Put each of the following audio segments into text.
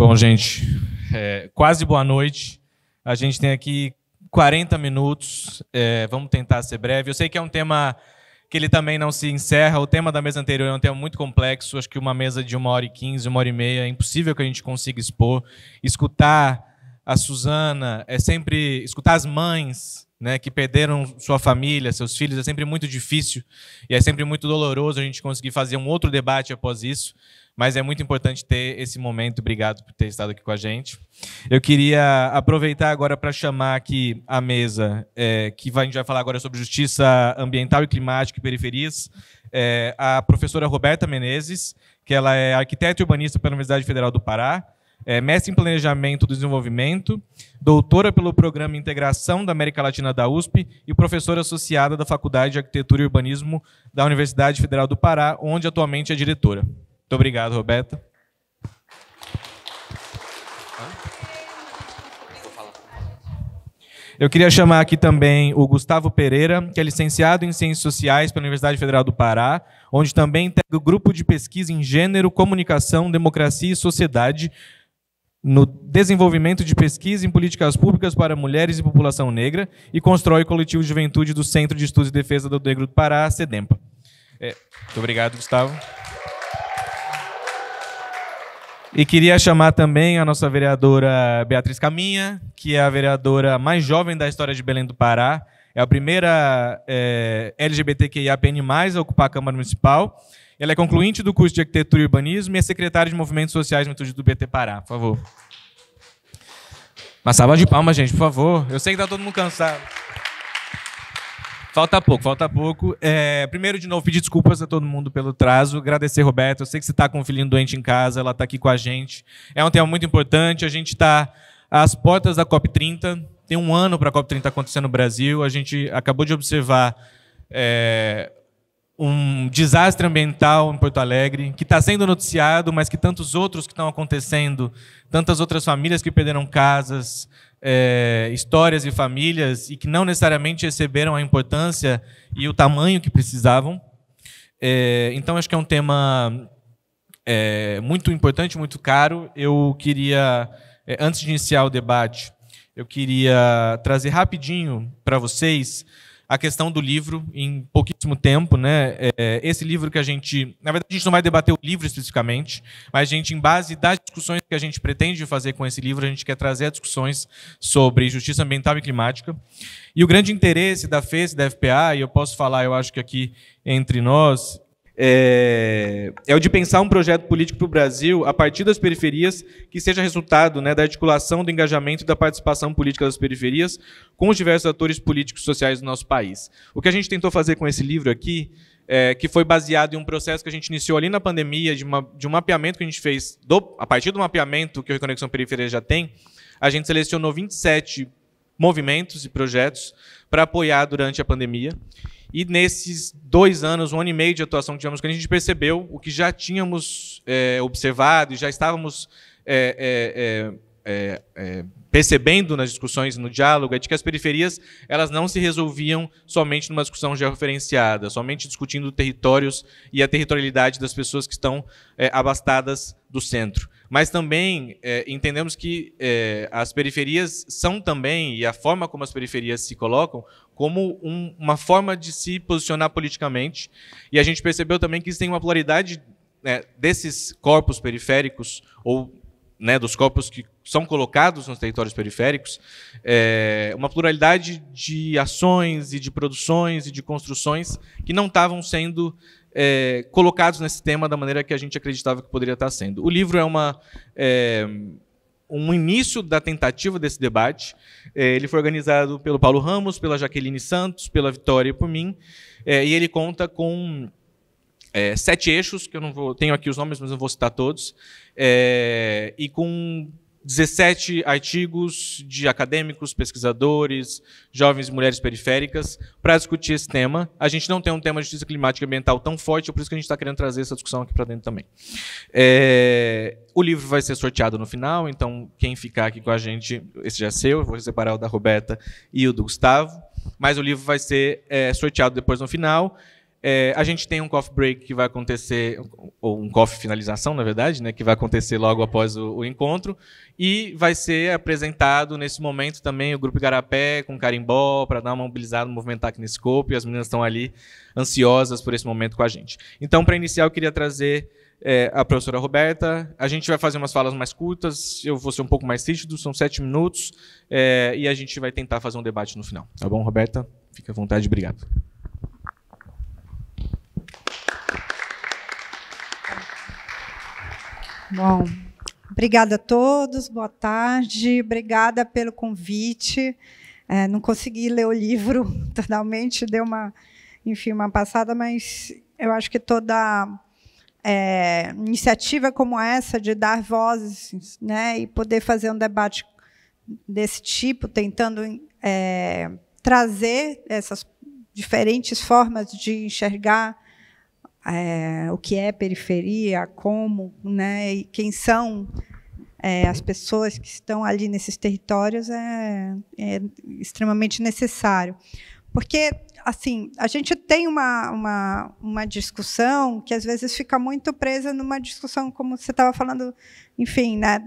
Bom, gente, é, quase boa noite. A gente tem aqui 40 minutos. É, vamos tentar ser breve. Eu sei que é um tema que ele também não se encerra. O tema da mesa anterior é um tema muito complexo. Acho que uma mesa de uma hora e quinze, uma hora e meia, é impossível que a gente consiga expor. Escutar a Suzana é sempre escutar as mães né, que perderam sua família, seus filhos, é sempre muito difícil e é sempre muito doloroso a gente conseguir fazer um outro debate após isso, mas é muito importante ter esse momento. Obrigado por ter estado aqui com a gente. Eu queria aproveitar agora para chamar aqui a mesa, é, que a gente vai falar agora sobre justiça ambiental e climática e periferias, é, a professora Roberta Menezes, que ela é arquiteta e urbanista pela Universidade Federal do Pará, é, mestre em Planejamento do Desenvolvimento, doutora pelo Programa Integração da América Latina da USP e professora associada da Faculdade de Arquitetura e Urbanismo da Universidade Federal do Pará, onde atualmente é diretora. Muito obrigado, Roberta. Eu queria chamar aqui também o Gustavo Pereira, que é licenciado em Ciências Sociais pela Universidade Federal do Pará, onde também integra o grupo de pesquisa em Gênero, Comunicação, Democracia e Sociedade no desenvolvimento de pesquisa em políticas públicas para mulheres e população negra e constrói o coletivo de Juventude do Centro de Estudos e Defesa do Negro do Pará, CEDEMPA. É, muito obrigado, Gustavo. E queria chamar também a nossa vereadora Beatriz Caminha, que é a vereadora mais jovem da história de Belém do Pará. É a primeira é, LGBTQIAPN+, a ocupar a Câmara Municipal ela é concluinte do curso de Arquitetura e Urbanismo e é secretária de Movimentos Sociais no Instituto do BT Pará. Por favor. Uma salva de palmas, gente, por favor. Eu sei que tá todo mundo cansado. Falta pouco, falta pouco. É, primeiro, de novo, pedir desculpas a todo mundo pelo trazo. Agradecer, Roberto. Eu sei que você está com um filhinho doente em casa, ela está aqui com a gente. É um tema muito importante. A gente está às portas da COP30. Tem um ano para a COP30 acontecer no Brasil. A gente acabou de observar é, um desastre ambiental em Porto Alegre, que está sendo noticiado, mas que tantos outros que estão acontecendo, tantas outras famílias que perderam casas, é, histórias e famílias, e que não necessariamente receberam a importância e o tamanho que precisavam. É, então, acho que é um tema é, muito importante, muito caro. Eu queria, é, antes de iniciar o debate, eu queria trazer rapidinho para vocês a questão do livro em pouquíssimo tempo. Né? É, esse livro que a gente. Na verdade, a gente não vai debater o livro especificamente, mas a gente, em base das discussões que a gente pretende fazer com esse livro, a gente quer trazer discussões sobre justiça ambiental e climática. E o grande interesse da FES, da FPA, e eu posso falar, eu acho que aqui entre nós, é, é, o de pensar um projeto político para o Brasil a partir das periferias que seja resultado né, da articulação, do engajamento e da participação política das periferias com os diversos atores políticos e sociais do nosso país. O que a gente tentou fazer com esse livro aqui, é, que foi baseado em um processo que a gente iniciou ali na pandemia, de, uma, de um mapeamento que a gente fez, do, a partir do mapeamento que o Reconexão Periferia já tem, a gente selecionou 27 movimentos e projetos para apoiar durante a pandemia. E nesses dois anos, um ano e meio de atuação que tivemos com a gente percebeu o que já tínhamos é, observado e já estávamos é é, é, é, é, percebendo nas discussões, no diálogo, é de que as periferias elas não se resolviam somente numa discussão georreferenciada, somente discutindo territórios e a territorialidade das pessoas que estão abastadas do centro mas também é, entendemos que é, as periferias são também, e a forma como as periferias se colocam, como um, uma forma de se posicionar politicamente. E a gente percebeu também que existem uma pluralidade né, desses corpos periféricos, ou né, dos corpos que são colocados nos territórios periféricos, é, uma pluralidade de ações e de produções e de construções que não estavam sendo é, colocados nesse tema da maneira que a gente acreditava que poderia estar sendo. O livro é uma. É, um início da tentativa desse debate. É, ele foi organizado pelo Paulo Ramos, pela Jaqueline Santos, pela Vitória e por mim. É, e ele conta com é, sete eixos, que eu não vou, tenho aqui os nomes, mas eu vou citar todos, é, e com 17 artigos de acadêmicos, pesquisadores, jovens e mulheres periféricas para discutir esse tema. A gente não tem um tema de justiça climática e ambiental tão forte, é por isso que a gente está querendo trazer essa discussão aqui para dentro também. É, o livro vai ser sorteado no final, então quem ficar aqui com a gente, esse já é seu, vou separar o da Roberta e o do Gustavo, mas o livro vai ser é, sorteado depois no final. É, a gente tem um coffee break que vai acontecer, ou um coffee finalização, na verdade, né, que vai acontecer logo após o, o encontro. E vai ser apresentado nesse momento também o Grupo Garapé com carimbó, para dar uma mobilizada, movimentar aqui nesse E as meninas estão ali ansiosas por esse momento com a gente. Então, para iniciar, eu queria trazer é, a professora Roberta. A gente vai fazer umas falas mais curtas, eu vou ser um pouco mais rígido, são sete minutos. É, e a gente vai tentar fazer um debate no final. Tá bom, Roberta? Fique à vontade, obrigado. Bom, obrigada a todos, boa tarde, obrigada pelo convite. É, não consegui ler o livro totalmente, deu uma, enfim, uma passada, mas eu acho que toda é, iniciativa como essa de dar vozes, né, e poder fazer um debate desse tipo, tentando é, trazer essas diferentes formas de enxergar é, o que é periferia, como, né, e quem são é, as pessoas que estão ali nesses territórios é, é, extremamente necessário. Porque, assim, a gente tem uma, uma, uma discussão que às vezes fica muito presa numa discussão, como você estava falando, enfim, né,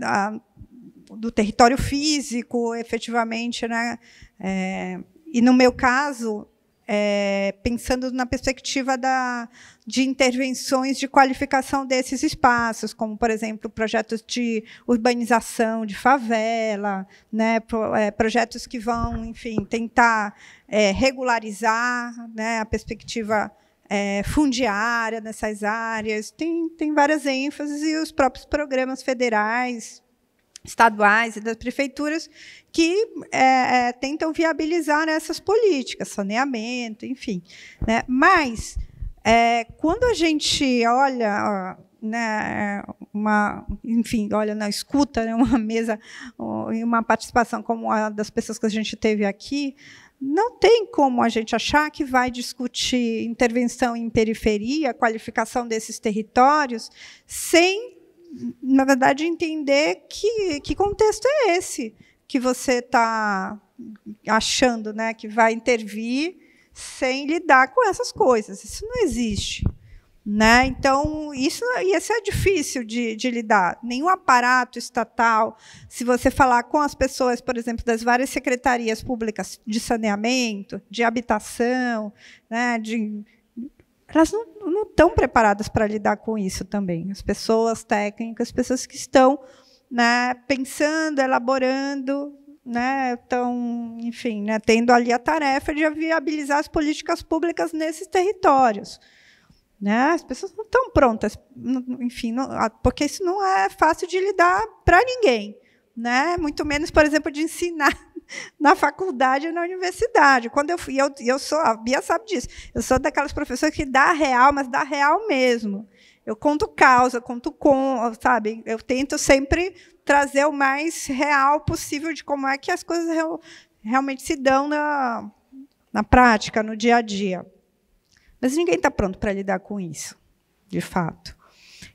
do território físico, efetivamente, né? É, e no meu caso, é, pensando na perspectiva da, de intervenções de qualificação desses espaços, como, por exemplo, projetos de urbanização de favela, né, é, projetos que vão, enfim, tentar é, regularizar né, a perspectiva é, fundiária nessas áreas. Tem, tem várias ênfases e os próprios programas federais, estaduais e das prefeituras que é, é tentam viabilizar essas políticas, saneamento, enfim. Né? Mas é, quando a gente olha né, uma, enfim, olha, escuta né, uma mesa e uma participação como a das pessoas que a gente teve aqui, não tem como a gente achar que vai discutir intervenção em periferia, qualificação desses territórios, sem, na verdade, entender que, que contexto é esse que você está achando né, que vai intervir sem lidar com essas coisas. Isso não existe. Né? Então, isso é, ia é difícil de, de, lidar. Nenhum aparato estatal, se você falar com as pessoas, por exemplo, das várias secretarias públicas de saneamento, de habitação, né, de, elas não, não estão preparadas para lidar com isso também. As pessoas técnicas, as pessoas que estão né, pensando, elaborando né, estão, enfim, né, tendo ali a tarefa de viabilizar as políticas públicas nesses territórios. Né? As pessoas não estão prontas, enfim, não, porque isso não é fácil de lidar para ninguém, né? Muito menos, por exemplo, de ensinar na faculdade e na universidade. Quando eu fui, eu, eu sou, a Bia sabe disso. Eu sou daquelas professoras que dá real, mas dá real mesmo. Eu conto causa, conto com, sabe? Eu tento sempre trazer o mais real possível de como é que as coisas real, realmente se dão na, na prática, no dia a dia. Mas ninguém está pronto para lidar com isso, de fato.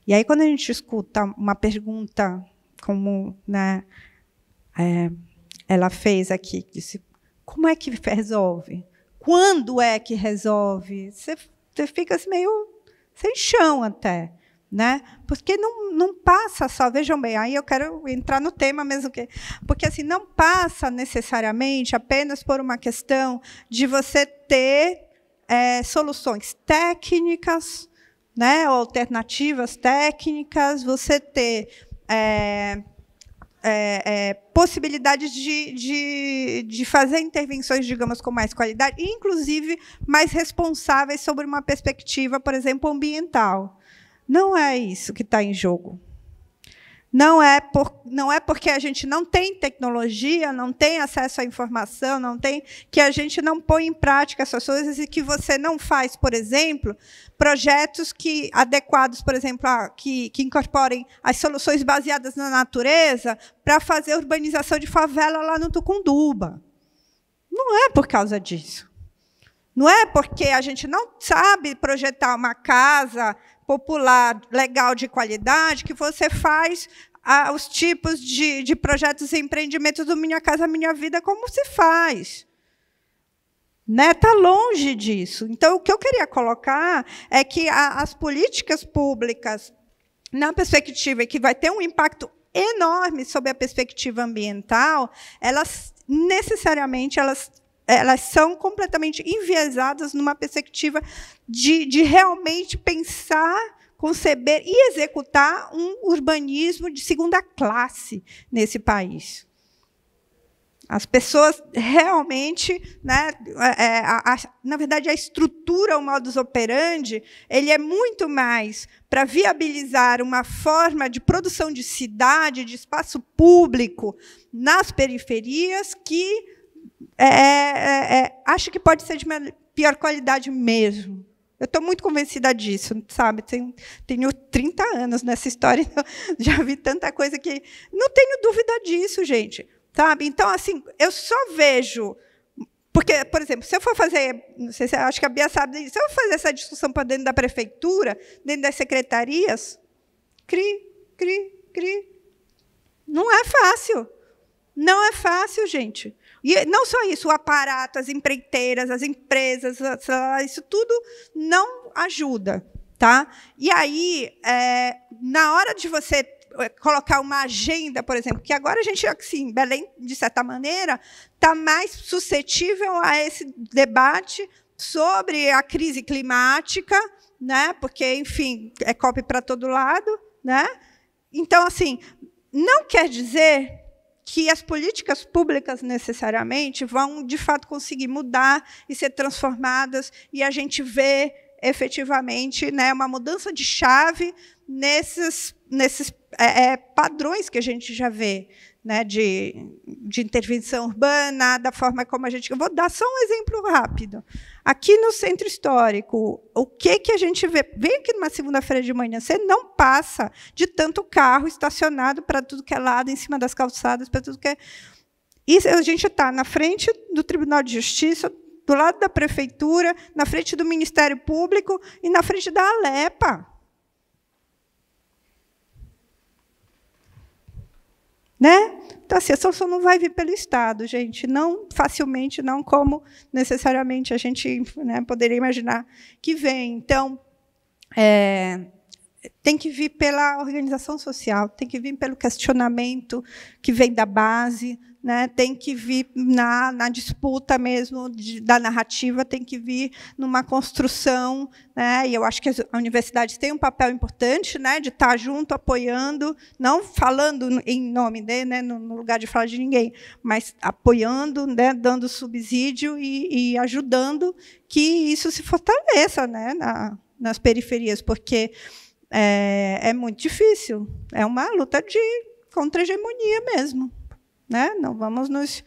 E aí, quando a gente escuta uma pergunta como né, é, ela fez aqui, disse, como é que resolve? Quando é que resolve? Você, você fica assim meio sem chão até. Né? Porque não, não passa só, vejam bem, aí eu quero entrar no tema mesmo que, porque assim não passa necessariamente apenas por uma questão de você ter é, soluções técnicas, né, alternativas técnicas, você ter é, é, é, possibilidades de, de, de, fazer intervenções, digamos, com mais qualidade, e, inclusive mais responsáveis sobre uma perspectiva, por exemplo, ambiental. Não é isso que está em jogo. Não é, por, não é porque a gente não tem tecnologia, não tem acesso à informação, não tem que a gente não põe em prática essas coisas e que você não faz, por exemplo, projetos que adequados, por exemplo, a, que, que incorporem as soluções baseadas na natureza para fazer urbanização de favela lá no Tucunduba. Não é por causa disso. Não é porque a gente não sabe projetar uma casa popular, legal, de qualidade, que você faz ah, os tipos de, de projetos e empreendimentos do Minha Casa Minha Vida, como se faz. Está né? Tá longe disso. Então, o que eu queria colocar é que a, as políticas públicas, na perspectiva que vai ter um impacto enorme sobre a perspectiva ambiental, elas necessariamente elas elas são completamente enviesadas numa perspectiva de, de realmente pensar, conceber e executar um urbanismo de segunda classe nesse país. As pessoas realmente, né, é, é, a, a, na verdade, a estrutura, o modus operandi, ele é muito mais para viabilizar uma forma de produção de cidade, de espaço público nas periferias que é, é, é, é, acho que pode ser de pior qualidade mesmo. Eu estou muito convencida disso, sabe? Tenho, tenho 30 anos nessa história, então já vi tanta coisa que. Não tenho dúvida disso, gente. Sabe? Então, assim, eu só vejo. Porque, por exemplo, se eu for fazer. Não sei se acho que a Bia sabe disso, se eu for fazer essa discussão para dentro da prefeitura, dentro das secretarias, cri, cri, cri. Não é fácil. Não é fácil, gente. E não só isso, o aparato, as empreiteiras, as empresas, isso tudo não ajuda. Tá? E aí, é, na hora de você é, colocar uma agenda, por exemplo, que agora a gente, assim, Belém, de certa maneira, está mais suscetível a esse debate sobre a crise climática, né? porque, enfim, é COP para todo lado. Né? Então, assim, não quer dizer que as políticas públicas necessariamente vão, de fato, conseguir mudar e ser transformadas, e a gente vê efetivamente né, uma mudança de chave nesses, nesses é, é padrões que a gente já vê né, de, de intervenção urbana, da forma como a gente. Eu vou dar só um exemplo rápido. Aqui no centro histórico, o que, que a gente vê? Vem aqui numa segunda-feira de manhã, você não passa de tanto carro estacionado para tudo que é lado, em cima das calçadas, para tudo que é. E a gente está na frente do Tribunal de Justiça, do lado da prefeitura, na frente do Ministério Público e na frente da Alepa. Né? Então, assim, a solução não vai vir pelo Estado, gente, não facilmente, não como necessariamente a gente né, poderia imaginar que vem. Então, é, tem que vir pela organização social, tem que vir pelo questionamento que vem da base, né? tem que vir na, na disputa mesmo de, da narrativa, tem que vir numa construção. Né? E eu acho que a universidade tem um papel importante né? de estar tá junto, apoiando, não falando em nome dele, né? no, lugar de falar de ninguém, mas apoiando, né? dando subsídio e, e ajudando que isso se fortaleça né? Na, nas periferias, porque é, é muito difícil. É uma luta de contra-hegemonia mesmo. Né? Não vamos nos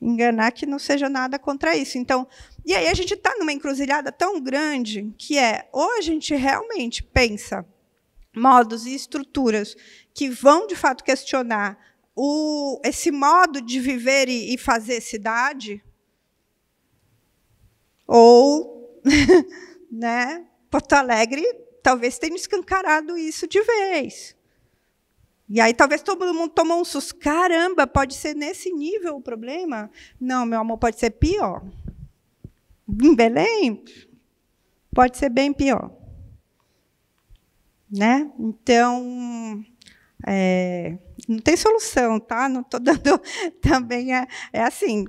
enganar que não seja nada contra isso. Então, e aí a gente está numa encruzilhada tão grande que é ou a gente realmente pensa modos e estruturas que vão de fato questionar o, esse modo de viver e, e fazer cidade, ou né, Porto Alegre talvez tenha escancarado isso de vez. E aí talvez todo mundo tomou um susto. Caramba, pode ser nesse nível o problema? Não, meu amor, pode ser pior. Em Belém, pode ser bem pior. Né? Então, é, não tem solução, tá? Não estou dando. Também é, é assim: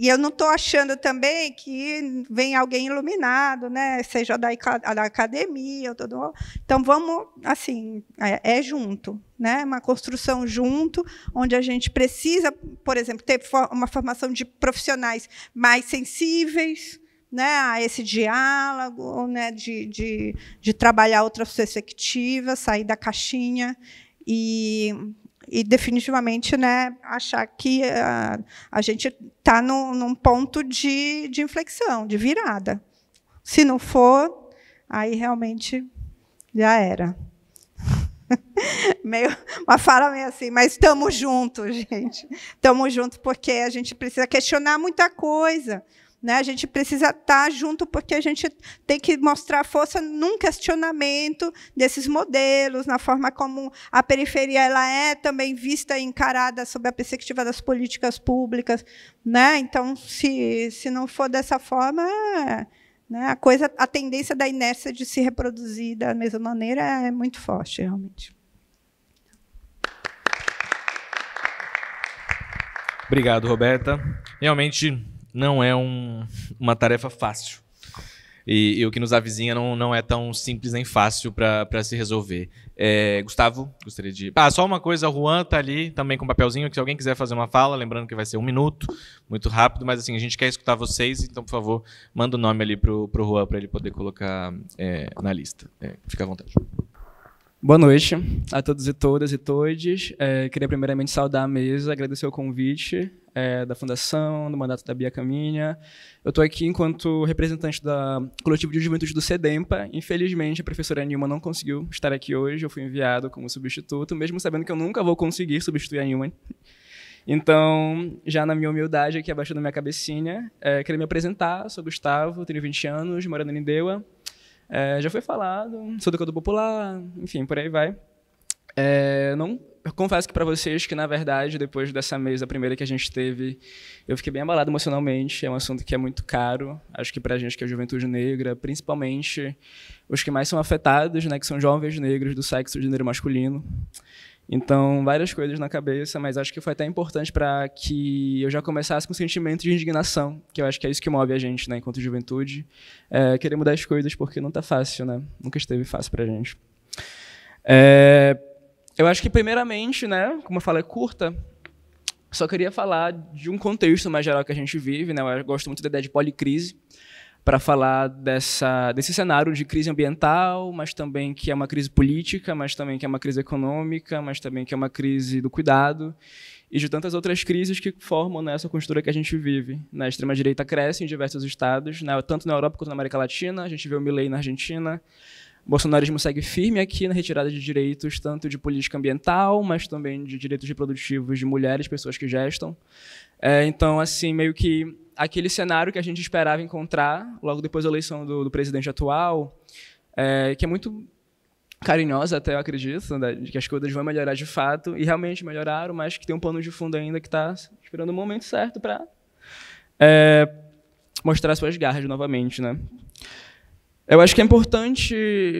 e eu não estou achando também que vem alguém iluminado, né? Seja da, da academia, todo Então vamos, assim, é, é, junto, né? Uma construção junto, onde a gente precisa, por exemplo, ter uma formação de profissionais mais sensíveis, né? A esse diálogo, né? De, de, de trabalhar outras perspectivas, sair da caixinha e e definitivamente né, achar que a, ah, a gente está num, num, ponto de, de inflexão, de virada. Se não for, aí realmente já era. meio uma fala meio assim, mas estamos juntos, gente. Estamos juntos porque a gente precisa questionar muita coisa. Né? A gente precisa estar tá junto porque a gente tem que mostrar força num questionamento desses modelos, na forma como a periferia ela é também vista e encarada sob a perspectiva das políticas públicas. Né? Então, se, se não for dessa forma, né, a, coisa, a tendência da inércia de se reproduzir da mesma maneira é muito forte, realmente. Obrigado, Roberta. Realmente não é um, uma tarefa fácil. E, e, o que nos avizinha não, não é tão simples nem fácil para se resolver. É, Gustavo, gostaria de. Ah, só uma coisa, o Juan está ali também com um papelzinho, que se alguém quiser fazer uma fala, lembrando que vai ser um minuto, muito rápido, mas assim, a gente quer escutar vocês, então, por favor, manda o nome ali para o Juan para ele poder colocar é, na lista. É, fica à vontade. Boa noite a todos e todas e todes. É, queria primeiramente saudar a mesa, agradecer o convite é, da Fundação, do mandato da Bia Caminha. Eu estou aqui enquanto representante da coletivo de juventude do SEDEMPA. Infelizmente, a professora Nilma não conseguiu estar aqui hoje. Eu fui enviado como substituto, mesmo sabendo que eu nunca vou conseguir substituir a Nilma. Então, já na minha humildade aqui abaixo da minha cabecinha, é, queria me apresentar. Sou Gustavo, tenho 20 anos, morando em Nindeua. É, já foi falado, sou do Canto Popular, enfim, por aí vai. É, não eu confesso que para vocês que, na verdade, depois dessa mesa primeira que a gente teve, eu fiquei bem abalado emocionalmente. É um assunto que é muito caro. Acho que para a gente que é juventude negra, principalmente os que mais são afetados, né, que são jovens negros do sexo de gênero masculino. Então, várias coisas na cabeça, mas acho que foi até importante para que eu já começasse com um sentimento de indignação, que eu acho que é isso que move a gente, né, enquanto juventude. É, querer mudar as coisas porque não está fácil, né? Nunca esteve fácil para a gente. É, eu acho que primeiramente, né, como eu falei, é curta. Só queria falar de um contexto mais geral que a gente vive, né? Eu gosto muito da ideia de policrise para falar dessa, desse cenário de crise ambiental, mas também que é uma crise política, mas também que é uma crise econômica, mas também que é uma crise do cuidado e de tantas outras crises que formam nessa né, conjuntura que a gente vive. Na né? extrema-direita cresce em diversos estados, né, tanto na Europa quanto na América Latina. A gente vê o Milley na Argentina, o bolsonarismo segue firme aqui na retirada de direitos, tanto de política ambiental, mas também de direitos reprodutivos de mulheres, pessoas que gestam. É, então, assim, meio que aquele cenário que a gente esperava encontrar logo depois da eleição do, do presidente atual, é, que é muito carinhosa até, eu acredito, né, de que as coisas vão melhorar de fato, e realmente melhoraram, mas que tem um pano de fundo ainda que está esperando o momento certo para é, mostrar suas garras novamente, né? Eu acho que é importante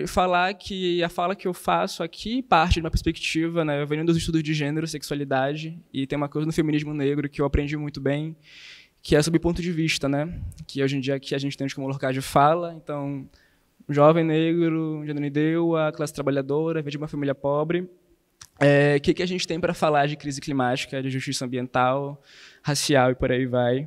falar que a fala que eu faço aqui parte de uma perspectiva, né? Eu venho dos estudos de gênero, sexualidade, e tem uma coisa no feminismo negro que eu aprendi muito bem, que é sobre ponto de vista, né? Que hoje em dia aqui a gente tem como lugar de fala, então, um jovem negro, um a classe trabalhadora, vem de uma família pobre, é, o é, que, que a gente tem para falar de crise climática, de justiça ambiental, racial e por aí vai.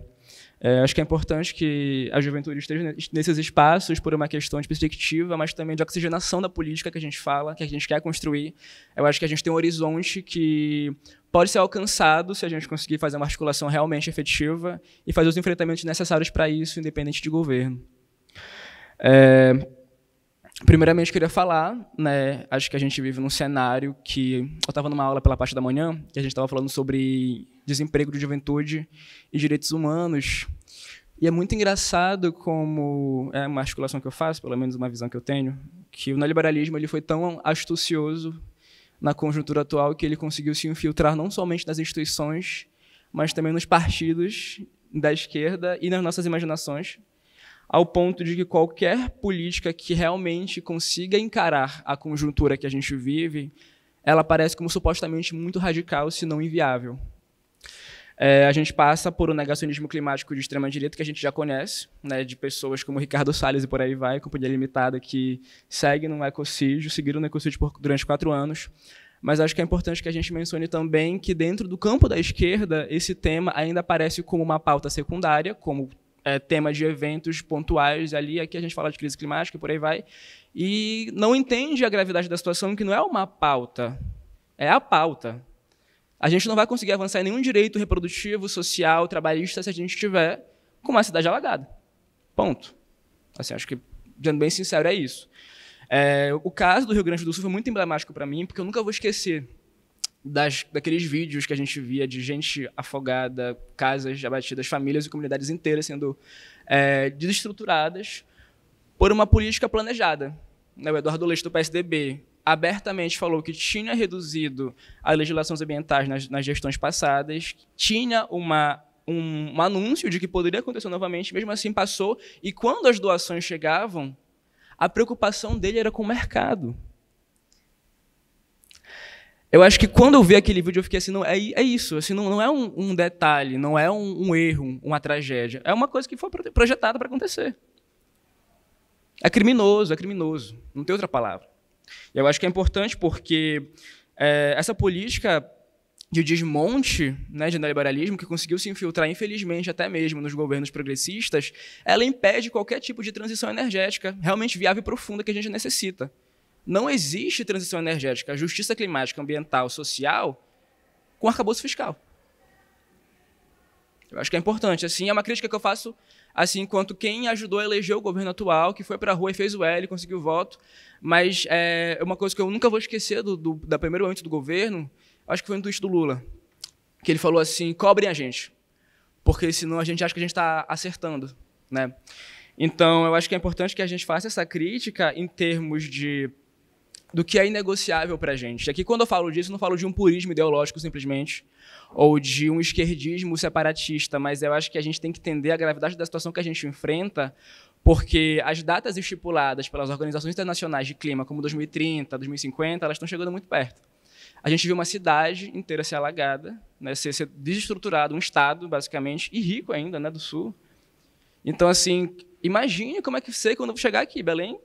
É, acho que é importante que a juventude esteja nesses espaços por uma questão de perspectiva, mas também de oxigenação da política que a gente fala, que a gente quer construir. Eu acho que a gente tem um horizonte que pode ser alcançado se a gente conseguir fazer uma articulação realmente efetiva e fazer os enfrentamentos necessários para isso, independente de governo. É, Primeiramente, queria falar, né? Acho que a gente vive num cenário que. Eu estava numa aula pela parte da manhã, que a gente estava falando sobre desemprego de juventude e direitos humanos. E é muito engraçado como. É uma articulação que eu faço, pelo menos uma visão que eu tenho, que o neoliberalismo ele foi tão astucioso na conjuntura atual que ele conseguiu se infiltrar não somente nas instituições, mas também nos partidos da esquerda e nas nossas imaginações ao ponto de que qualquer política que realmente consiga encarar a conjuntura que a gente vive, ela parece como supostamente muito radical, se não inviável. É, a gente passa por um negacionismo climático de extrema direita que a gente já conhece, né, de pessoas como Ricardo Salles e por aí vai, Companhia Limitada, que segue no ecocídio, seguiram no ecocídio por, durante quatro anos. Mas acho que é importante que a gente mencione também que, dentro do campo da esquerda, esse tema ainda aparece como uma pauta secundária, como é, de eventos pontuais ali, aqui a gente fala de crise climática e por aí vai, e não entende a gravidade da situação, que não é uma pauta, é a pauta. A gente não vai conseguir avançar em nenhum direito reprodutivo, social, trabalhista, se a gente tiver com uma cidade alagada. Ponto. Assim, acho que, sendo bem sincero, é isso. É, o caso do Rio Grande do Sul foi muito emblemático para mim, porque eu nunca vou esquecer das, daqueles vídeos que a gente via de gente afogada, casas abatidas, famílias e comunidades inteiras sendo é, desestruturadas por uma política planejada. Né, o Eduardo Leite, do PSDB, abertamente falou que tinha reduzido as legislações ambientais nas, nas gestões passadas, tinha uma um, um, anúncio de que poderia acontecer novamente, mesmo assim passou, e quando as doações chegavam, a preocupação dele era com o mercado eu acho que quando eu vi aquele vídeo, eu fiquei assim, não, é, é isso, assim, não, não é um, um detalhe, não é um, um, erro, uma tragédia. É uma coisa que foi projetada para acontecer. É criminoso, é criminoso. Não tem outra palavra. E eu acho que é importante porque é, essa política de desmonte né, de neoliberalismo, que conseguiu se infiltrar, infelizmente, até mesmo nos governos progressistas, ela impede qualquer tipo de transição energética realmente viável e profunda que a gente necessita. Não existe transição energética, justiça climática, ambiental, social com arcabouço fiscal. Eu acho que é importante. Assim, é uma crítica que eu faço, assim, enquanto quem ajudou a eleger o governo atual, que foi para a rua e fez o L, conseguiu o voto. Mas é uma coisa que eu nunca vou esquecer do, do da primeira momento do governo, acho que foi no tweet do Lula, que ele falou assim, cobrem a gente, porque senão a gente acha que a gente está acertando, né? Então, eu acho que é importante que a gente faça essa crítica em termos de do que é inegociável para a gente. aqui, quando eu falo disso, eu não falo de um purismo ideológico simplesmente, ou de um esquerdismo separatista, mas eu acho que a gente tem que entender a gravidade da situação que a gente enfrenta, porque as datas estipuladas pelas organizações internacionais de clima, como 2030, 2050, elas estão chegando muito perto. A gente viu uma cidade inteira ser alagada, né, ser, ser desestruturado, um estado, basicamente, e rico ainda, né, do sul. Então, assim, imagine como é que vai ser quando eu chegar aqui. Belém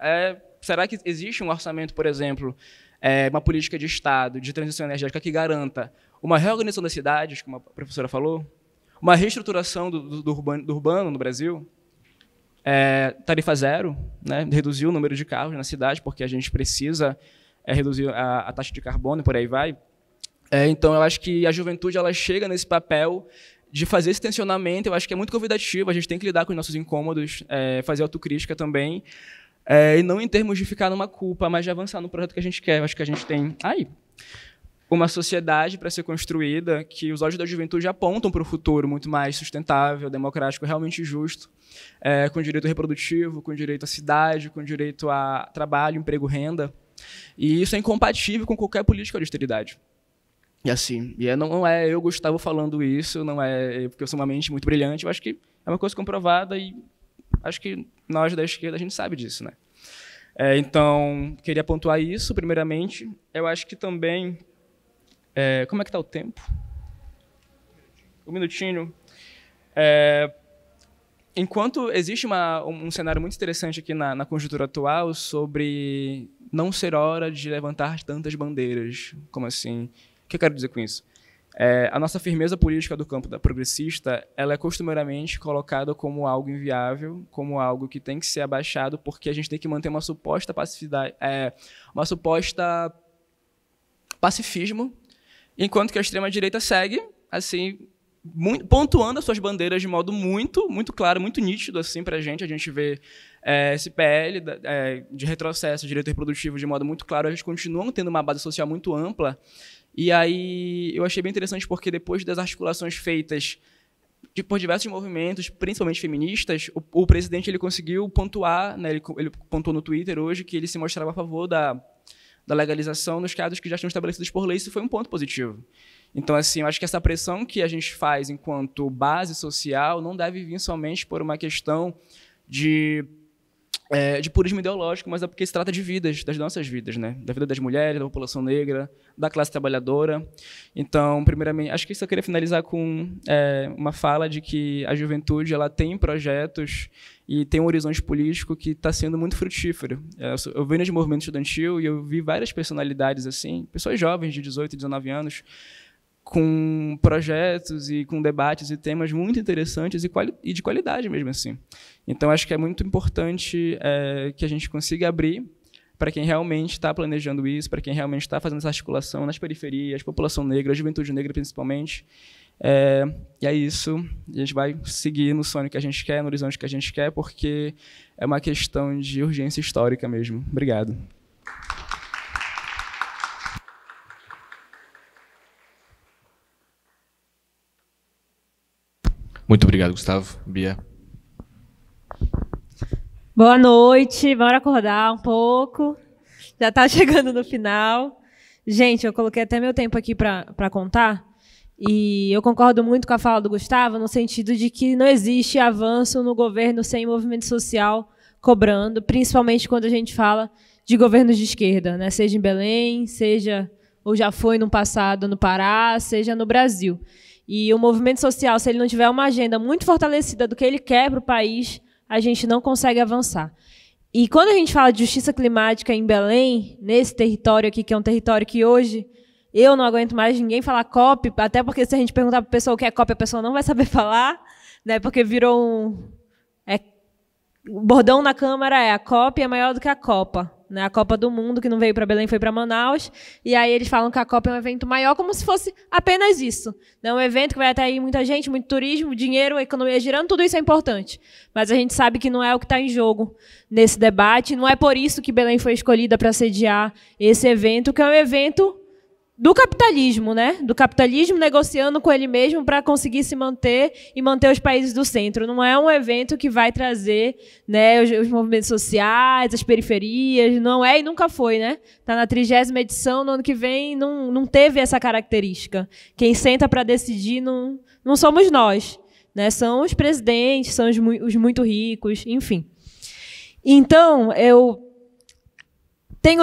é será que existe um orçamento, por exemplo, é, uma política de Estado, de transição energética que garanta uma reorganização das cidades, como a professora falou, uma reestruturação do, do, do, urbano, do urbano, no Brasil, é, tarifa zero, né, reduzir o número de carros na cidade, porque a gente precisa é, reduzir a, a, taxa de carbono e por aí vai. É, então, eu acho que a juventude ela chega nesse papel de fazer esse tensionamento, eu acho que é muito convidativo, a gente tem que lidar com os nossos incômodos, é, fazer autocrítica também, é, e não em termos de ficar numa culpa, mas de avançar no projeto que a gente quer. acho que a gente tem aí uma sociedade para ser construída que os olhos da juventude apontam para o futuro muito mais sustentável, democrático, realmente justo, é, com direito reprodutivo, com direito à cidade, com direito a trabalho, emprego, renda. E isso é incompatível com qualquer política de austeridade. E assim, e é, não é eu, Gustavo, falando isso, não é porque eu sou uma mente muito brilhante, eu acho que é uma coisa comprovada e acho que nós da esquerda a gente sabe disso, né? É, então, queria pontuar isso, primeiramente. Eu acho que também. É, como é que está o tempo? Um minutinho. É, enquanto existe uma, um cenário muito interessante aqui na, na conjuntura atual sobre não ser hora de levantar tantas bandeiras, como assim? O que eu quero dizer com isso? É, a nossa firmeza política do campo da progressista, ela é costumeiramente colocada como algo inviável, como algo que tem que ser abaixado, porque a gente tem que manter uma suposta passividade, é, uma suposta pacifismo, enquanto que a extrema direita segue assim muito, pontuando as suas bandeiras de modo muito, muito claro, muito nítido assim para a gente. A gente vê é, esse PL é, de retrocesso, direito reprodutivo de modo muito claro. A gente continua tendo uma base social muito ampla e aí eu achei bem interessante porque depois das articulações feitas de, por diversos movimentos, principalmente feministas, o, o presidente ele conseguiu pontuar, né, ele, ele pontuou no Twitter hoje que ele se mostrava a favor da, da legalização nos casos que já estão estabelecidos por lei, isso foi um ponto positivo. Então, assim, eu acho que essa pressão que a gente faz enquanto base social não deve vir somente por uma questão de é, de purismo ideológico, mas é porque se trata de vidas, das nossas vidas, né? Da vida das mulheres, da população negra, da classe trabalhadora. Então, primeiramente, acho que só queria finalizar com é, uma fala de que a juventude ela tem projetos e tem um horizonte político que está sendo muito frutífero. É, eu venho de movimento estudantil e eu vi várias personalidades assim, pessoas jovens de 18, 19 anos, com projetos e com debates e temas muito interessantes e, e de qualidade mesmo assim. Então acho que é muito importante é, que a gente consiga abrir para quem realmente está planejando isso, para quem realmente está fazendo essa articulação nas periferias, população negra, juventude negra principalmente. É, e é isso. A gente vai seguir no sonho que a gente quer, no horizonte que a gente quer, porque é uma questão de urgência histórica mesmo. Obrigado. Muito obrigado, Gustavo. Bia. Boa noite, bora acordar um pouco. Já está chegando no final. Gente, eu coloquei até meu tempo aqui para contar. E eu concordo muito com a fala do Gustavo, no sentido de que não existe avanço no governo sem movimento social cobrando, principalmente quando a gente fala de governos de esquerda, né? seja em Belém, seja ou já foi no passado no Pará, seja no Brasil. E o movimento social, se ele não tiver uma agenda muito fortalecida do que ele quer para o país, a gente não consegue avançar. E quando a gente fala de justiça climática em Belém, nesse território aqui, que é um território que hoje eu não aguento mais ninguém falar COP, até porque se a gente perguntar para a pessoa o que é COP, a pessoa não vai saber falar, né? Porque virou um. É, o bordão na Câmara é a COP é maior do que a Copa né? A Copa do Mundo, que não veio para Belém, foi para Manaus. E aí eles falam que a Copa é um evento maior, como se fosse apenas isso. Né? Um evento que vai atrair muita gente, muito turismo, dinheiro, economia girando, tudo isso é importante. Mas a gente sabe que não é o que está em jogo nesse debate. Não é por isso que Belém foi escolhida para sediar esse evento, que é um evento do capitalismo, né? Do capitalismo negociando com ele mesmo para conseguir se manter e manter os países do centro. Não é um evento que vai trazer, né, os, os movimentos sociais, as periferias, não é e nunca foi, né? Tá na trigésima edição, no ano que vem não, não teve essa característica. Quem senta para decidir não, não somos nós, né? São os presidentes, são os, os muito ricos, enfim. Então, eu tenho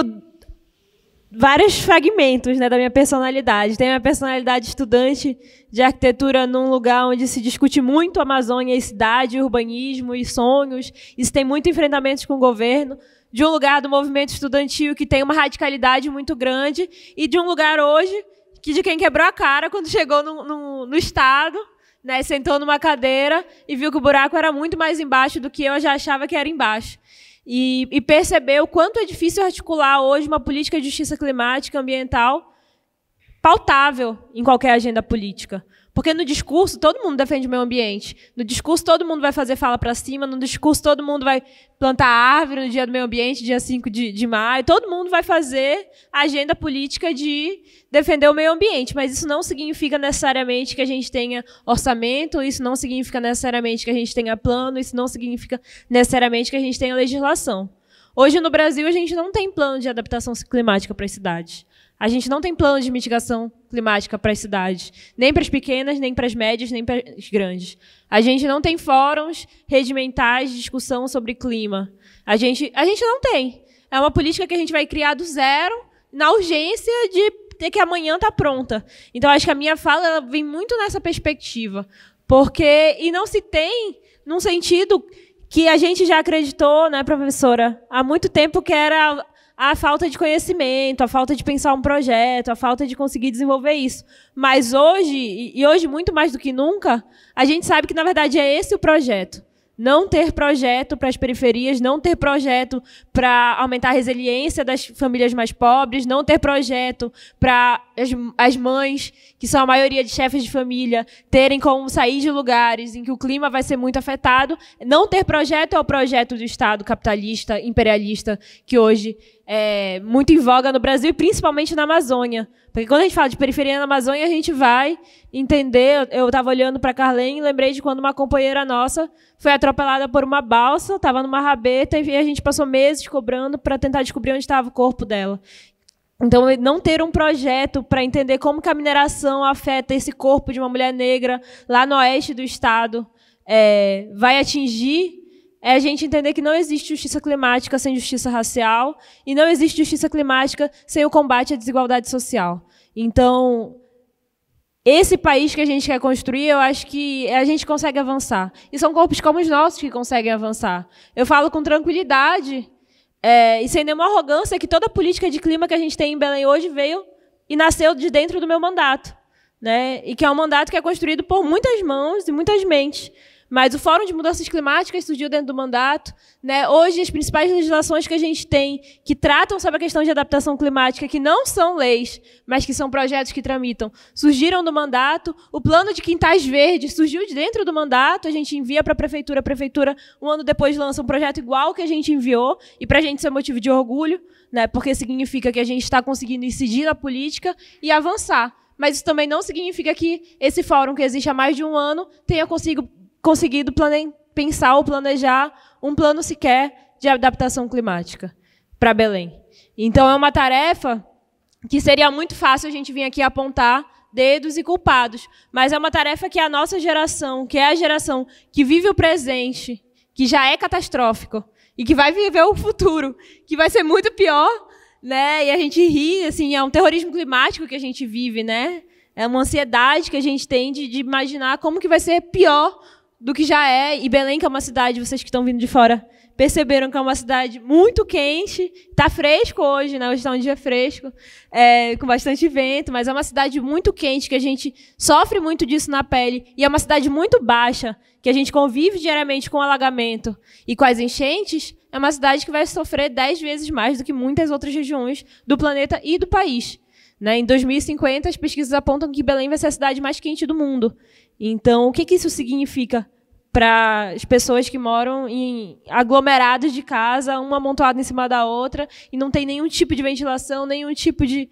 vários fragmentos né, da minha personalidade. Tem a minha personalidade estudante de arquitetura num lugar onde se discute muito Amazônia e cidade, urbanismo e sonhos, e se tem muito enfrentamentos com o governo. De um lugar do movimento estudantil que tem uma radicalidade muito grande, e de um lugar hoje que de quem quebrou a cara quando chegou no, no, no Estado, né, sentou numa cadeira e viu que o buraco era muito mais embaixo do que eu já achava que era embaixo e, e perceber o quanto é difícil articular hoje uma política de justiça climática ambiental pautável em qualquer agenda política. Porque no discurso todo mundo defende o meio ambiente. No discurso todo mundo vai fazer fala para cima. No discurso todo mundo vai plantar árvore no dia do meio ambiente, dia 5 de, de maio. Todo mundo vai fazer a agenda política de defender o meio ambiente. Mas isso não significa necessariamente que a gente tenha orçamento. Isso não significa necessariamente que a gente tenha plano. Isso não significa necessariamente que a gente tenha legislação. Hoje no Brasil a gente não tem plano de adaptação climática para as cidades. A gente não tem plano de mitigação climática para as cidades, nem para as pequenas, nem para as médias, nem para as grandes. A gente não tem fóruns regimentais de discussão sobre clima. A gente, a gente não tem. É uma política que a gente vai criar do zero, na urgência de ter que amanhã estar tá pronta. Então, acho que a minha fala vem muito nessa perspectiva. Porque, e não se tem num sentido que a gente já acreditou, né, professora, há muito tempo que era a falta de conhecimento, a falta de pensar um projeto, a falta de conseguir desenvolver isso. Mas hoje, e hoje muito mais do que nunca, a gente sabe que na verdade é esse o projeto. Não ter projeto para as periferias, não ter projeto para aumentar a resiliência das famílias mais pobres, não ter projeto para as, as mães, que são a maioria de chefes de família, terem como sair de lugares em que o clima vai ser muito afetado. Não ter projeto é o projeto do Estado capitalista, imperialista, que hoje é muito em voga no Brasil e principalmente na Amazônia. Porque quando a gente fala de periferia na Amazônia, a gente vai entender. Eu estava olhando para Carlene e lembrei de quando uma companheira nossa foi atropelada por uma balsa, estava numa rabeta e a gente passou meses cobrando para tentar descobrir onde estava o corpo dela. Então, não ter um projeto para entender como a mineração afeta esse corpo de uma mulher negra lá no oeste do estado é, vai atingir é a gente entender que não existe justiça climática sem justiça racial e não existe justiça climática sem o combate à desigualdade social. Então, esse país que a gente quer construir, eu acho que a gente consegue avançar. E são corpos como os nossos que conseguem avançar. Eu falo com tranquilidade é, e sem nenhuma arrogância que toda a política de clima que a gente tem em Belém hoje veio e nasceu de dentro do meu mandato. Né? E que é um mandato que é construído por muitas mãos e muitas mentes. Mas o Fórum de Mudanças Climáticas surgiu dentro do mandato. Né? Hoje, as principais legislações que a gente tem que tratam sobre a questão de adaptação climática, que não são leis, mas que são projetos que tramitam, surgiram do mandato. O plano de quintais verdes surgiu de dentro do mandato. A gente envia para a prefeitura. A prefeitura, um ano depois, lança um projeto igual que a gente enviou. E para a gente isso é motivo de orgulho, né? porque significa que a gente está conseguindo incidir na política e avançar mas isso também não significa que esse fórum que existe há mais de um ano tenha conseguido conseguido pensar ou planejar um plano sequer de adaptação climática para Belém. Então, é uma tarefa que seria muito fácil a gente vir aqui apontar dedos e culpados, mas é uma tarefa que a nossa geração, que é a geração que vive o presente, que já é catastrófico e que vai viver o futuro, que vai ser muito pior, né? E a gente ri, assim, é um terrorismo climático que a gente vive, né? É uma ansiedade que a gente tem de, de imaginar como que vai ser pior do que já é. E Belém, que é uma cidade, vocês que estão vindo de fora, perceberam que é uma cidade muito quente. Está fresco hoje, né? Hoje está um dia fresco, é, com bastante vento, mas é uma cidade muito quente, que a gente sofre muito disso na pele. E é uma cidade muito baixa, que a gente convive diariamente com o alagamento e com as enchentes. É uma cidade que vai sofrer dez vezes mais do que muitas outras regiões do planeta e do país. Né? Em 2050, as pesquisas apontam que Belém vai ser a cidade mais quente do mundo. Então, o que, que isso significa? para as pessoas que moram em aglomerados de casa, uma amontoada em cima da outra, e não tem nenhum tipo de ventilação, nenhum tipo de.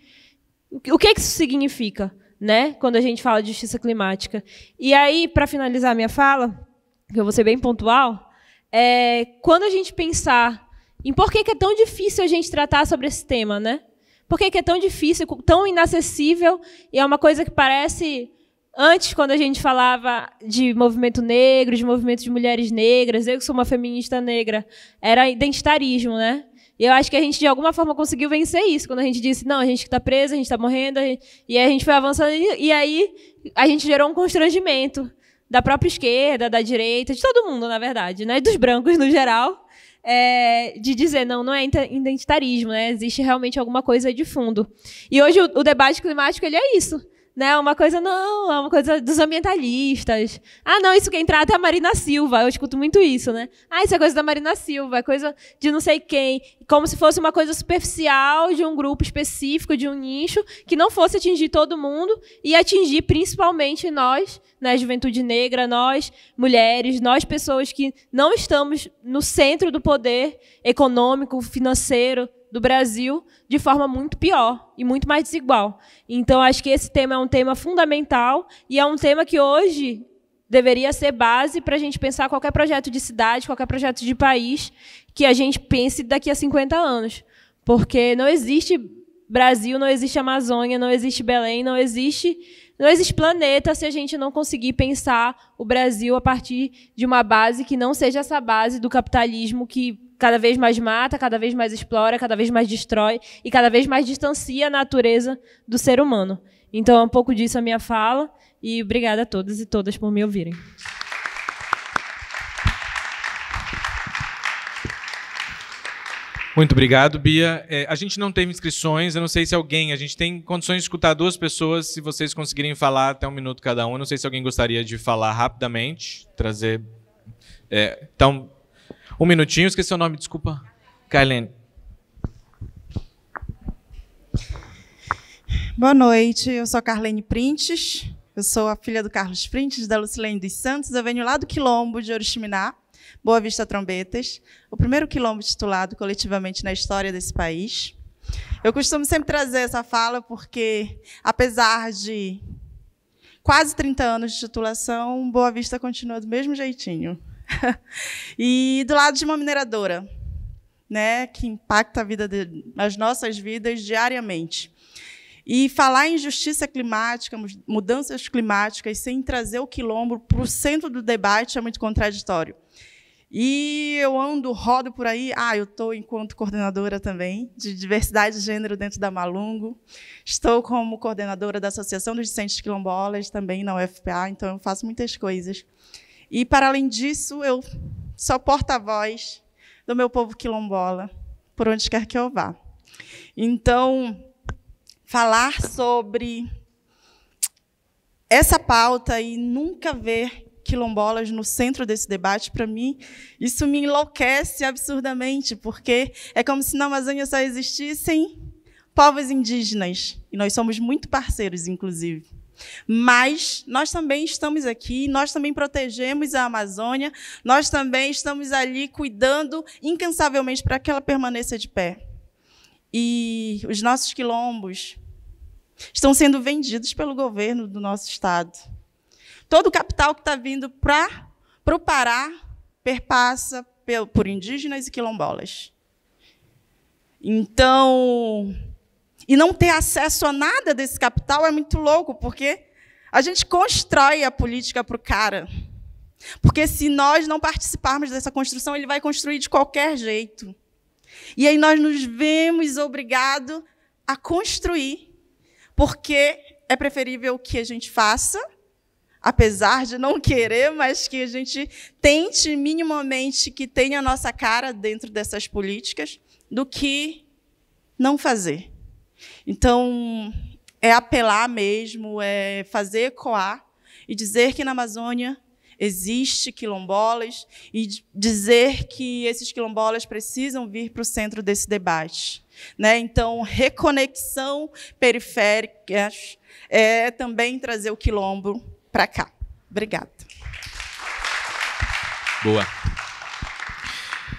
O que, é que isso significa, né? Quando a gente fala de justiça climática. E aí, para finalizar minha fala, que eu vou ser bem pontual, é, quando a gente pensar em por que, é tão difícil a gente tratar sobre esse tema, né? Por que é tão difícil, tão inacessível, e é uma coisa que parece Antes, quando a gente falava de movimento negro, de movimento de mulheres negras, eu que sou uma feminista negra, era identitarismo, né? E eu acho que a gente, de alguma forma, conseguiu vencer isso. Quando a gente disse, não, a gente que está presa, a gente está morrendo, gente... e aí a gente foi avançando, e aí a gente gerou um constrangimento da própria esquerda, da direita, de todo mundo, na verdade, né? dos brancos no geral, é, de dizer, não, não é identitarismo, né? existe realmente alguma coisa de fundo. E hoje o, o debate climático ele é isso. Né? É uma coisa, não, é uma coisa dos ambientalistas. Ah, não, isso quem trata é a Marina Silva. Eu escuto muito isso, né? Ah, isso é coisa da Marina Silva, é coisa de não sei quem. Como se fosse uma coisa superficial de um grupo específico, de um nicho, que não fosse atingir todo mundo e atingir principalmente nós, né, juventude negra, nós, mulheres, nós, pessoas que não estamos no centro do poder econômico, financeiro, do Brasil de forma muito pior e muito mais desigual. Então, acho que esse tema é um tema fundamental e é um tema que hoje deveria ser base para a gente pensar qualquer projeto de cidade, qualquer projeto de país que a gente pense daqui a 50 anos. Porque não existe Brasil, não existe Amazônia, não existe Belém, não existe, não existe planeta se a gente não conseguir pensar o Brasil a partir de uma base que não seja essa base do capitalismo que cada vez mais mata, cada vez mais explora, cada vez mais destrói e cada vez mais distancia a natureza do ser humano. Então, é um pouco disso a minha fala e obrigada a todas e todas por me ouvirem. Muito obrigado, Bia. É, a gente não teve inscrições, eu não sei se alguém. A gente tem condições de escutar duas pessoas, se vocês conseguirem falar até um minuto cada um. Eu não sei se alguém gostaria de falar rapidamente, trazer. É, então, um minutinho, esqueci o nome, desculpa. Kailene. Boa noite, eu sou a Carlene Printes, eu sou a filha do Carlos Printes, da Lucilene dos Santos, eu venho lá do Quilombo de Oriximiná, Boa Vista Trombetas, o primeiro quilombo titulado coletivamente na história desse país. Eu costumo sempre trazer essa fala porque, apesar de quase 30 anos de titulação, Boa Vista continua do mesmo jeitinho. e do lado de uma mineradora, né, que impacta a vida de, as nossas vidas diariamente. E falar em justiça climática, mudanças climáticas, sem trazer o quilombo para o centro do debate é muito contraditório. E eu ando, rodo por aí. Ah, eu estou enquanto coordenadora também de diversidade de gênero dentro da Malungo. Estou como coordenadora da Associação dos Discentes Quilombolas também na UFPA, então eu faço muitas coisas. E, para além disso, eu sou porta-voz do meu povo quilombola, por onde quer que eu vá. Então, falar sobre essa pauta e nunca ver quilombolas no centro desse debate, para mim, isso me enlouquece absurdamente, porque é como se na Amazônia só existissem povos indígenas, e nós somos muito parceiros, inclusive. Mas nós também estamos aqui, nós também protegemos a Amazônia, nós também estamos ali cuidando incansavelmente para que ela permaneça de pé. E os nossos quilombos estão sendo vendidos pelo governo do nosso estado. Todo o capital que está vindo para o Pará perpassa por indígenas e quilombolas. Então, e não ter acesso a nada desse capital é muito louco, porque a gente constrói a política para o cara. Porque se nós não participarmos dessa construção, ele vai construir de qualquer jeito. E aí nós nos vemos obrigados a construir, porque é preferível que a gente faça, apesar de não querer, mas que a gente tente minimamente que tenha a nossa cara dentro dessas políticas, do que não fazer. Então, é apelar mesmo, é fazer ecoar e dizer que na Amazônia existe quilombolas e dizer que esses quilombolas precisam vir para o centro desse debate. Né? Então, reconexão periférica é também trazer o quilombo para cá. Obrigada. Boa.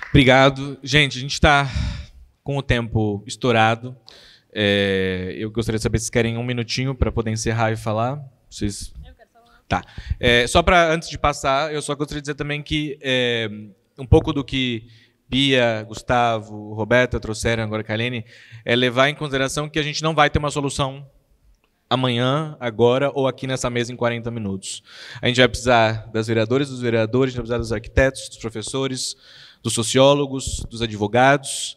Obrigado. Gente, a gente está com o tempo estourado. É, eu gostaria de saber se vocês querem um minutinho para poder encerrar e falar. Vocês... Eu quero falar. Tá. É, só para, antes de passar, eu só gostaria de dizer também que é, um pouco do que Bia, Gustavo, Roberta trouxeram agora, Kalene, é levar em consideração que a gente não vai ter uma solução amanhã, agora ou aqui nessa mesa em 40 minutos. A gente vai precisar das vereadoras, dos vereadores, a gente vai precisar dos arquitetos, dos professores, dos sociólogos, dos advogados,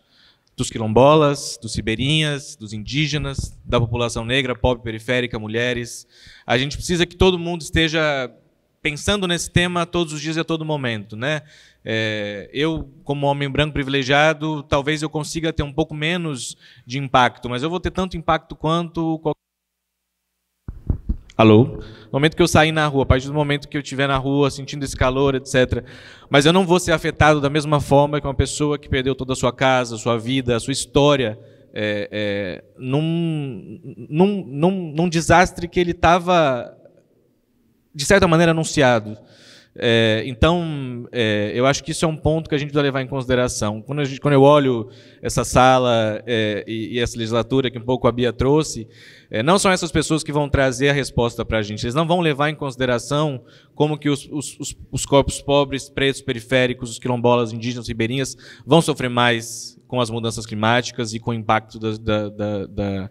dos quilombolas, dos ribeirinhas, dos indígenas, da população negra, pobre, periférica, mulheres. A gente precisa que todo mundo esteja pensando nesse tema todos os dias e a todo momento, né? É, eu, como homem branco privilegiado, talvez eu consiga ter um pouco menos de impacto, mas eu vou ter tanto impacto quanto qualquer Alô? No momento que eu sair na rua, a partir do momento que eu estiver na rua sentindo esse calor, etc. Mas eu não vou ser afetado da mesma forma que uma pessoa que perdeu toda a sua casa, a sua vida, a sua história, é, é, num, num, num, num desastre que ele estava, de certa maneira, anunciado. É, então, é, eu acho que isso é um ponto que a gente precisa levar em consideração. Quando, gente, quando eu olho essa sala é, e, e, essa legislatura que um pouco a Bia trouxe, é, não são essas pessoas que vão trazer a resposta para a gente. Eles não vão levar em consideração como que os, os, os corpos pobres, pretos, periféricos, os quilombolas, indígenas, ribeirinhas vão sofrer mais com as mudanças climáticas e com o impacto da, da, da,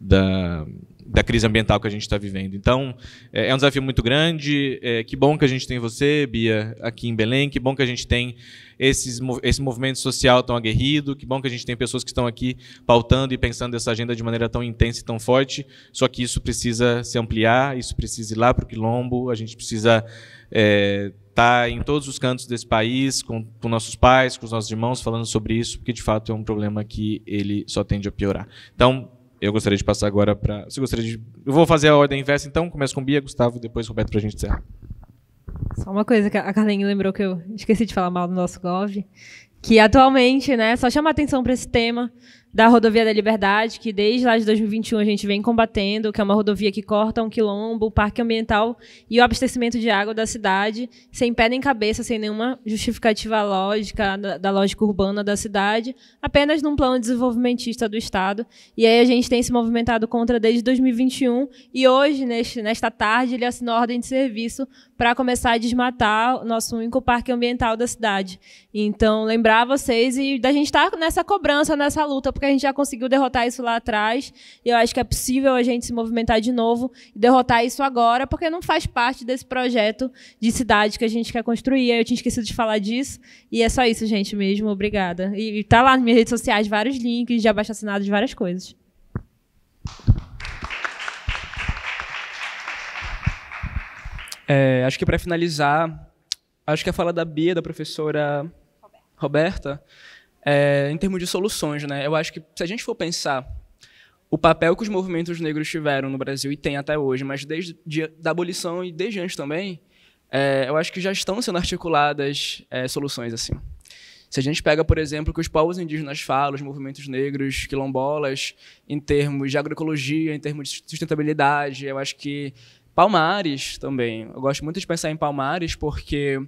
da da crise ambiental que a gente está vivendo. Então, é, é um desafio muito grande. É, que bom que a gente tem você, Bia, aqui em Belém. Que bom que a gente tem esses, esse movimento social tão aguerrido. Que bom que a gente tem pessoas que estão aqui pautando e pensando essa agenda de maneira tão intensa e tão forte. Só que isso precisa se ampliar, isso precisa ir lá para o quilombo, a gente precisa. É, estar tá em todos os cantos desse país, com, com, nossos pais, com os nossos irmãos, falando sobre isso, porque de fato é um problema que ele só tende a piorar. Então, eu gostaria de passar agora para. Você gostaria de. Eu vou fazer a ordem inversa, então. começo com Bia, Gustavo, depois Roberto, para a gente encerrar. Só uma coisa que a Carlinha lembrou que eu esqueci de falar mal do nosso Gov, que atualmente, né, só chama atenção para esse tema, da Rodovia da Liberdade, que desde lá de 2021 a gente vem combatendo, que é uma rodovia que corta um quilombo, o parque ambiental e o abastecimento de água da cidade, sem pé nem cabeça, sem nenhuma justificativa lógica da, lógica urbana da cidade, apenas num plano desenvolvimentista do Estado. E aí a gente tem se movimentado contra desde 2021 e hoje, neste, nesta tarde, ele assinou a ordem de serviço para começar a desmatar o nosso único parque ambiental da cidade. Então, lembrar vocês e da gente estar tá nessa cobrança, nessa luta, porque a gente já conseguiu derrotar isso lá atrás, e eu acho que é possível a gente se movimentar de novo e derrotar isso agora, porque não faz parte desse projeto de cidade que a gente quer construir. Eu tinha esquecido de falar disso, e é só isso, gente, mesmo. Obrigada. E, está tá lá nas minhas redes sociais vários links de abaixo assinado de várias coisas. É, acho que para finalizar, acho que a fala da Bia, da professora Roberta, Roberta é, em termos de soluções, né? Eu acho que se a gente for pensar o papel que os movimentos negros tiveram no Brasil e têm até hoje, mas desde de, da abolição e desde antes também, é, eu acho que já estão sendo articuladas é, soluções assim. Se a gente pega, por exemplo, o que os povos indígenas falam, os movimentos negros, quilombolas, em termos de agroecologia, em termos de sustentabilidade, eu acho que Palmares também. Eu gosto muito de pensar em Palmares porque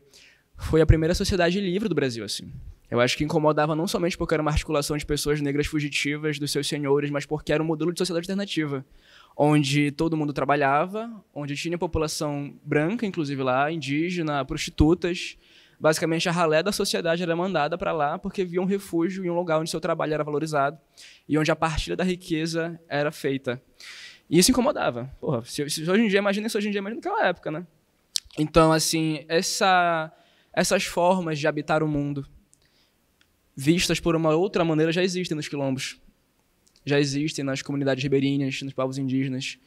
foi a primeira sociedade livre do Brasil, assim. Eu acho que incomodava não somente porque era uma articulação de pessoas negras fugitivas dos seus senhores, mas porque era um modelo de sociedade alternativa, onde todo mundo trabalhava, onde tinha população branca, inclusive lá, indígena, prostitutas. Basicamente, a ralé da sociedade era mandada para lá porque via um refúgio e um lugar onde seu trabalho era valorizado e onde a partilha da riqueza era feita. E isso incomodava. Porra, se, se hoje em dia, imagina se hoje em dia, imagina naquela época, né? Então, assim, essa, essas formas de habitar o mundo, vistas por uma outra maneira já existem nos quilombos, já existem nas comunidades ribeirinhas, nos povos indígenas.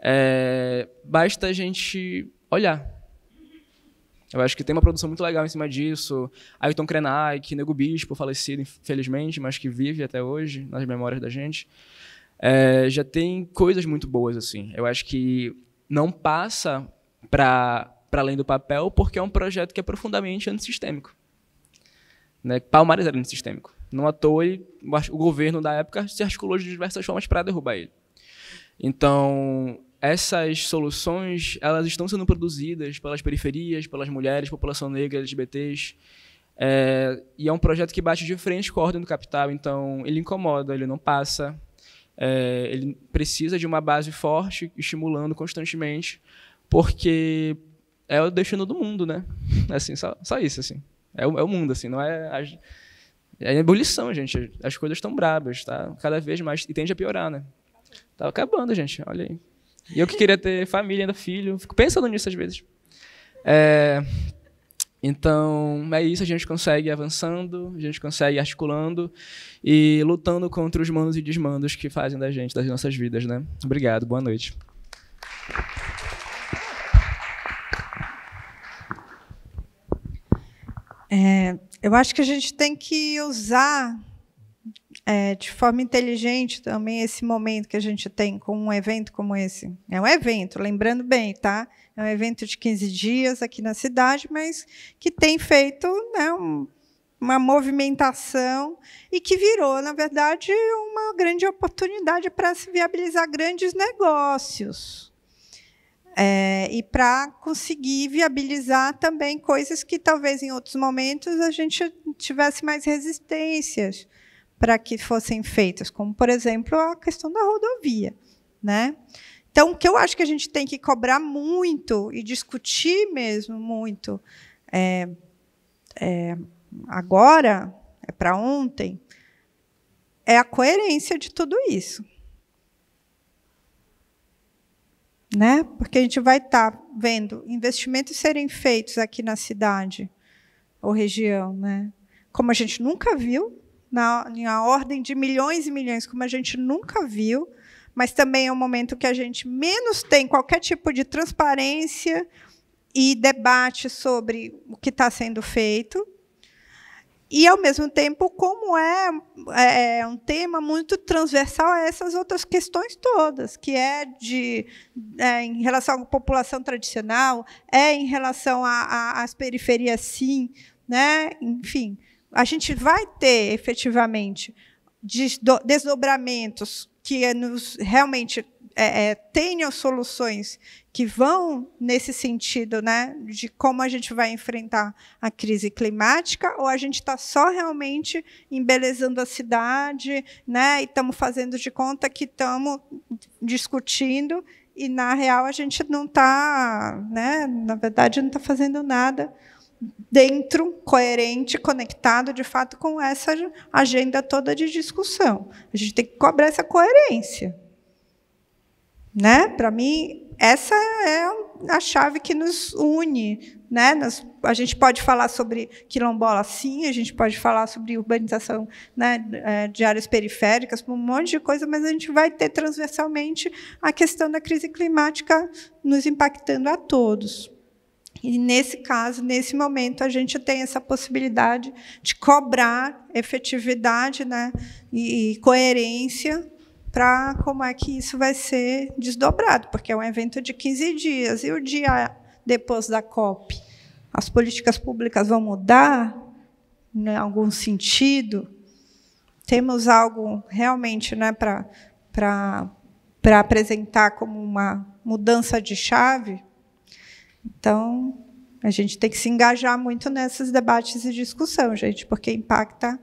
É, basta a gente olhar. Eu acho que tem uma produção muito legal em cima disso. Ayrton Krenak, Nego Bispo, falecido infelizmente, mas que vive até hoje nas memórias da gente. É, já tem coisas muito boas assim. Eu acho que não passa para além do papel porque é um projeto que é profundamente antissistêmico né, Palmares era antissistêmico. Não à toa, ele, o governo da época se articulou de diversas formas para derrubar ele. Então, essas soluções elas estão sendo produzidas pelas periferias, pelas mulheres, população negra, LGBTs. É, e é um projeto que bate de frente com a ordem do capital, então ele incomoda, ele não passa. É, ele precisa de uma base forte, estimulando constantemente, porque é o destino do mundo, né? Assim, só, só isso, assim. É o, é o mundo, assim, não é. A, é a ebulição, gente. As coisas estão brabas, tá? Cada vez mais. E tende a piorar, né? Tá acabando, gente. Olha aí. E eu que queria ter família, ainda filho. Fico pensando nisso às vezes. É, então, é isso. A gente consegue avançando, a gente consegue articulando e lutando contra os mandos e desmandos que fazem da gente, das nossas vidas, né? Obrigado. Boa noite. É, eu acho que a gente tem que usar é, de forma inteligente também esse momento que a gente tem com um evento como esse. É um evento, lembrando bem, tá? É um evento de 15 dias aqui na cidade, mas que tem feito né, um, uma movimentação e que virou, na verdade, uma grande oportunidade para se viabilizar grandes negócios. É, e para conseguir viabilizar também coisas que talvez em outros momentos a gente tivesse mais resistências para que fossem feitas, como por exemplo a questão da rodovia, né? Então, o que eu acho que a gente tem que cobrar muito e discutir mesmo muito é, é, agora, é para ontem, é a coerência de tudo isso. né? Porque a gente vai estar tá vendo investimentos serem feitos aqui na cidade ou região, né? Como a gente nunca viu, na, na ordem de milhões e milhões, como a gente nunca viu, mas também é um momento que a gente menos tem qualquer tipo de transparência e debate sobre o que está sendo feito. E, ao mesmo tempo, como é, é, é, um tema muito transversal a essas outras questões todas, que é, de, é, em relação à população tradicional, é em relação às periferias, sim. Né? Enfim, a gente vai ter, efetivamente, desdobramentos que nos, realmente é, é tenham soluções que vão nesse sentido, né, de como a gente vai enfrentar a crise climática, ou a gente está só realmente embelezando a cidade, né, e estamos fazendo de conta que estamos discutindo e na real a gente não está, né, na verdade não está fazendo nada dentro, coerente, conectado de fato com essa agenda toda de discussão. A gente tem que cobrar essa coerência, né? Para mim, essa é a chave que nos une. Né? Nós, a gente pode falar sobre quilombola, sim, a gente pode falar sobre urbanização né, é, de áreas periféricas, um monte de coisa, mas a gente vai ter transversalmente a questão da crise climática nos impactando a todos. E nesse caso, nesse momento, a gente tem essa possibilidade de cobrar efetividade né, e coerência para como é que isso vai ser desdobrado, porque é um evento de 15 dias. E o dia depois da COP? As políticas públicas vão mudar em né, algum sentido? Temos algo realmente né, para apresentar como uma mudança de chave? Então, a gente tem que se engajar muito nesses debates e discussão, gente, porque impacta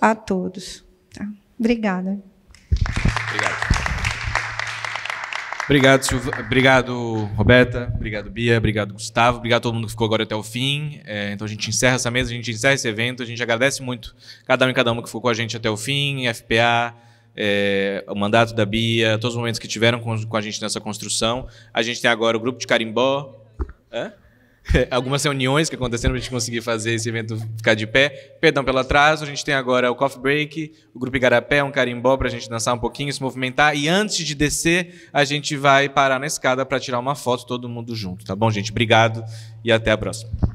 a todos. Tá? Obrigada. Obrigado. Obrigado, Obrigado, Roberta. Obrigado, Bia. Obrigado, Gustavo. Obrigado a todo mundo que ficou agora até o fim. É, então a gente encerra essa mesa, a gente encerra esse evento. A gente agradece muito cada um e cada uma que ficou com a gente até o fim, FPA, é, o mandato da Bia, todos os momentos que tiveram com, com, a gente nessa construção. A gente tem agora o grupo de Carimbó. Hã? algumas reuniões que aconteceram para a gente conseguir fazer esse evento ficar de pé. Perdão pelo atraso, a gente tem agora o Coffee Break, o Grupo Igarapé, um carimbó para a gente dançar um pouquinho, se movimentar. E antes de descer, a gente vai parar na escada para tirar uma foto, todo mundo junto, tá bom, gente? Obrigado e até a próxima.